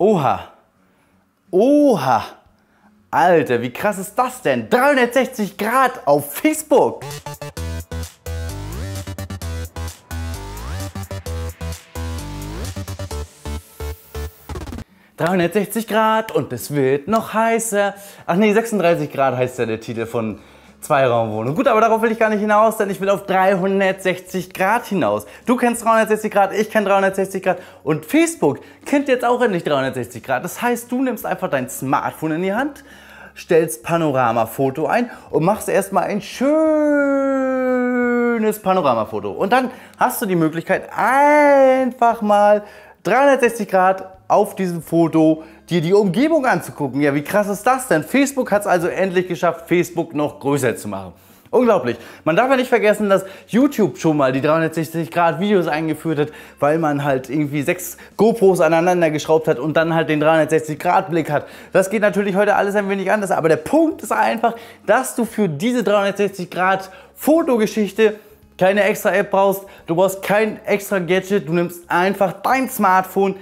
Oha. Oha. Alter, wie krass ist das denn? 360 Grad auf Facebook. ...360 Grad und es wird noch heißer. Ach nee, 36 Grad heißt ja der Titel von Zweiraumwohnung. Gut, aber darauf will ich gar nicht hinaus, denn ich will auf 360 Grad hinaus. Du kennst 360 Grad, ich kenne 360 Grad und Facebook kennt jetzt auch endlich 360 Grad. Das heißt, du nimmst einfach dein Smartphone in die Hand, stellst Panoramafoto ein und machst erstmal ein schönes Panoramafoto. Und dann hast du die Möglichkeit, einfach mal 360 Grad auf diesem Foto dir die Umgebung anzugucken. Ja, wie krass ist das denn? Facebook hat es also endlich geschafft, Facebook noch größer zu machen. Unglaublich. Man darf ja nicht vergessen, dass YouTube schon mal die 360-Grad-Videos eingeführt hat, weil man halt irgendwie sechs GoPros aneinander geschraubt hat und dann halt den 360-Grad-Blick hat. Das geht natürlich heute alles ein wenig anders, aber der Punkt ist einfach, dass du für diese 360-Grad-Fotogeschichte keine extra App brauchst, du brauchst kein extra Gadget, du nimmst einfach dein Smartphone,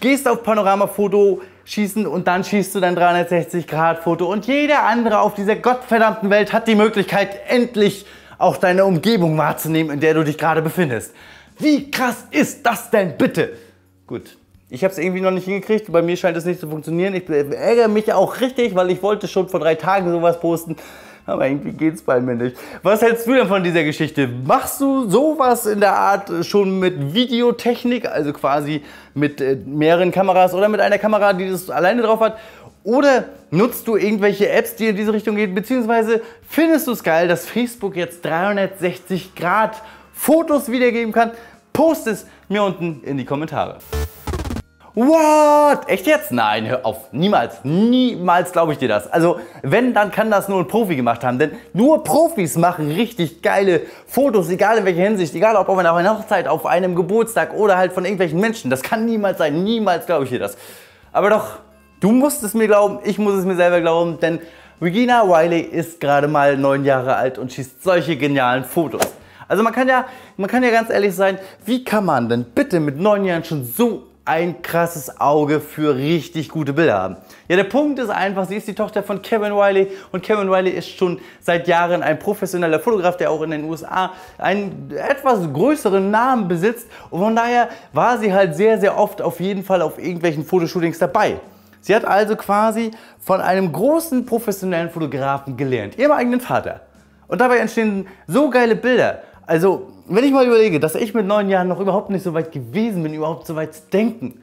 gehst auf Panoramafoto schießen und dann schießt du dein 360-Grad-Foto und jeder andere auf dieser gottverdammten Welt hat die Möglichkeit, endlich auch deine Umgebung wahrzunehmen, in der du dich gerade befindest. Wie krass ist das denn bitte? Gut, ich habe es irgendwie noch nicht hingekriegt. Bei mir scheint es nicht zu funktionieren. Ich ärgere mich auch richtig, weil ich wollte schon vor drei Tagen sowas posten aber irgendwie geht es bei mir nicht. Was hältst du denn von dieser Geschichte? Machst du sowas in der Art schon mit Videotechnik, also quasi mit äh, mehreren Kameras oder mit einer Kamera, die das alleine drauf hat? Oder nutzt du irgendwelche Apps, die in diese Richtung gehen? Beziehungsweise findest du es geil, dass Facebook jetzt 360 Grad Fotos wiedergeben kann? Post es mir unten in die Kommentare. What? Echt jetzt? Nein, hör auf. Niemals, niemals glaube ich dir das. Also, wenn, dann kann das nur ein Profi gemacht haben. Denn nur Profis machen richtig geile Fotos, egal in welcher Hinsicht, egal ob auf einer Hochzeit, auf einem Geburtstag oder halt von irgendwelchen Menschen. Das kann niemals sein. Niemals glaube ich dir das. Aber doch, du musst es mir glauben, ich muss es mir selber glauben, denn Regina Wiley ist gerade mal neun Jahre alt und schießt solche genialen Fotos. Also man kann ja, man kann ja ganz ehrlich sein, wie kann man denn bitte mit neun Jahren schon so ein krasses Auge für richtig gute Bilder haben. Ja, der Punkt ist einfach, sie ist die Tochter von Kevin Wiley und Kevin Wiley ist schon seit Jahren ein professioneller Fotograf, der auch in den USA einen etwas größeren Namen besitzt und von daher war sie halt sehr, sehr oft auf jeden Fall auf irgendwelchen Fotoshootings dabei. Sie hat also quasi von einem großen professionellen Fotografen gelernt, ihrem eigenen Vater. Und dabei entstehen so geile Bilder. Also, wenn ich mal überlege, dass ich mit neun Jahren noch überhaupt nicht so weit gewesen bin, überhaupt so weit zu denken,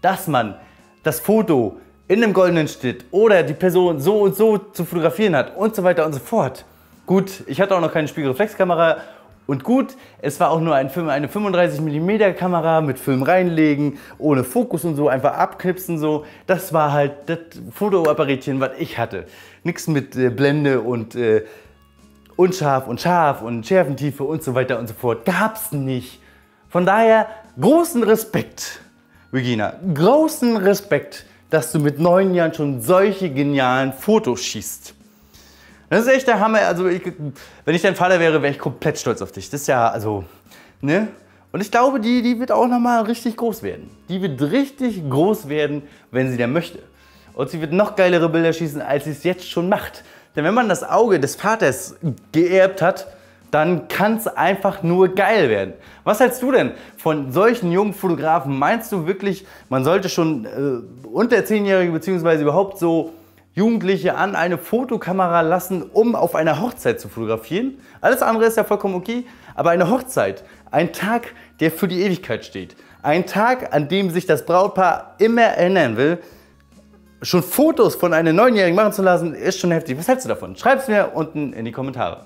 dass man das Foto in einem goldenen Schnitt oder die Person so und so zu fotografieren hat und so weiter und so fort. Gut, ich hatte auch noch keine Spiegelreflexkamera und gut, es war auch nur ein Film, eine 35mm Kamera mit Film reinlegen, ohne Fokus und so, einfach abknipsen so. Das war halt das Fotoapparätchen, was ich hatte. Nichts mit äh, Blende und äh, unscharf und scharf und Schärfentiefe und so weiter und so fort gab's nicht. Von daher großen Respekt, Regina, großen Respekt, dass du mit neun Jahren schon solche genialen Fotos schießt. Das ist echt der Hammer. Also ich, wenn ich dein Vater wäre, wäre ich komplett stolz auf dich. Das ist ja also, ne? Und ich glaube, die, die wird auch nochmal richtig groß werden. Die wird richtig groß werden, wenn sie denn möchte. Und sie wird noch geilere Bilder schießen, als sie es jetzt schon macht. Denn wenn man das Auge des Vaters geerbt hat, dann kann es einfach nur geil werden. Was hältst du denn von solchen jungen Fotografen? Meinst du wirklich, man sollte schon äh, unter 10-Jährige bzw. überhaupt so Jugendliche an eine Fotokamera lassen, um auf einer Hochzeit zu fotografieren? Alles andere ist ja vollkommen okay, aber eine Hochzeit, ein Tag, der für die Ewigkeit steht, ein Tag, an dem sich das Brautpaar immer erinnern will, schon Fotos von einem Neunjährigen machen zu lassen, ist schon heftig. Was hältst du davon? Schreib es mir unten in die Kommentare.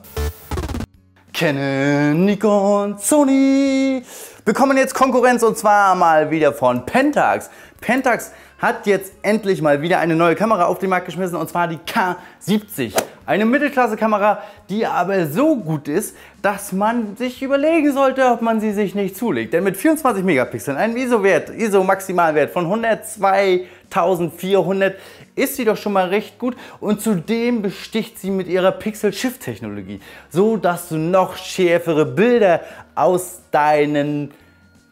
Kennen Nikon, Sony bekommen jetzt Konkurrenz und zwar mal wieder von Pentax. Pentax hat jetzt endlich mal wieder eine neue Kamera auf den Markt geschmissen und zwar die K70. Eine Mittelklasse-Kamera, die aber so gut ist, dass man sich überlegen sollte, ob man sie sich nicht zulegt. Denn mit 24 Megapixeln, einem ISO-Wert, ISO-Maximalwert von 102400, ist sie doch schon mal recht gut und zudem besticht sie mit ihrer Pixel Shift Technologie, so dass du noch schärfere Bilder aus deinen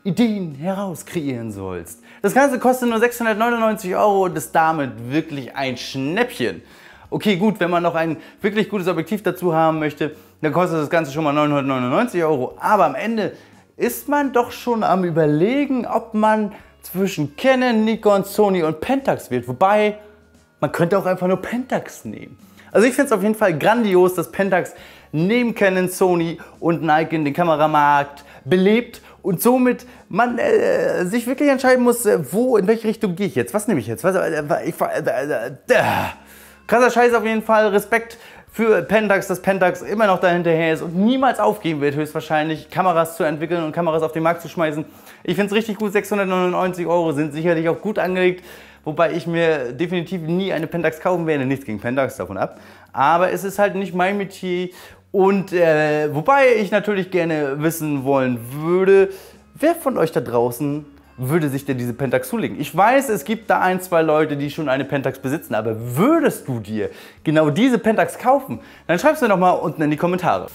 Ideen heraus kreieren sollst. Das Ganze kostet nur 699 Euro und ist damit wirklich ein Schnäppchen. Okay, gut, wenn man noch ein wirklich gutes Objektiv dazu haben möchte, dann kostet das Ganze schon mal 999 Euro. Aber am Ende ist man doch schon am überlegen, ob man zwischen Canon, Nikon, Sony und Pentax wählt. Wobei, man könnte auch einfach nur Pentax nehmen. Also ich finde es auf jeden Fall grandios, dass Pentax neben Canon, Sony und Nikon den Kameramarkt belebt und somit man äh, sich wirklich entscheiden muss, äh, wo, in welche Richtung gehe ich jetzt, was nehme ich jetzt, was, äh, ich, äh, äh, äh Krasser Scheiß auf jeden Fall. Respekt für Pentax, dass Pentax immer noch dahinterher ist und niemals aufgeben wird, höchstwahrscheinlich Kameras zu entwickeln und Kameras auf den Markt zu schmeißen. Ich finde es richtig gut, 699 Euro sind sicherlich auch gut angelegt, wobei ich mir definitiv nie eine Pentax kaufen werde, nichts gegen Pentax davon ab. Aber es ist halt nicht mein Metier und äh, wobei ich natürlich gerne wissen wollen würde, wer von euch da draußen würde sich dir diese Pentax zulegen? Ich weiß, es gibt da ein, zwei Leute, die schon eine Pentax besitzen, aber würdest du dir genau diese Pentax kaufen? Dann schreib's mir doch mal unten in die Kommentare.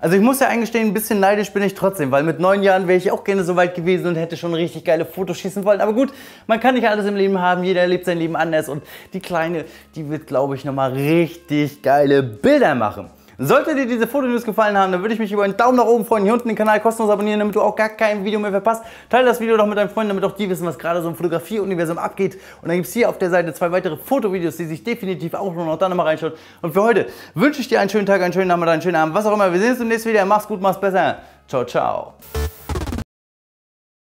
Also ich muss ja eingestehen, ein bisschen neidisch bin ich trotzdem, weil mit neun Jahren wäre ich auch gerne so weit gewesen und hätte schon richtig geile Fotos schießen wollen. Aber gut, man kann nicht alles im Leben haben, jeder lebt sein Leben anders und die Kleine, die wird, glaube ich, nochmal richtig geile Bilder machen. Sollte dir diese Fotonews gefallen haben, dann würde ich mich über einen Daumen nach oben freuen. Hier unten den Kanal kostenlos abonnieren, damit du auch gar kein Video mehr verpasst. Teile das Video doch mit deinen Freunden, damit auch die wissen, was gerade so im Fotografieuniversum abgeht. Und dann gibt es hier auf der Seite zwei weitere Fotovideos, die sich definitiv auch lohnen. Auch da nochmal reinschauen. Und für heute wünsche ich dir einen schönen Tag, einen schönen Nachmittag, einen schönen Abend, was auch immer. Wir sehen uns im nächsten Video. Mach's gut, mach's besser. Ciao, ciao.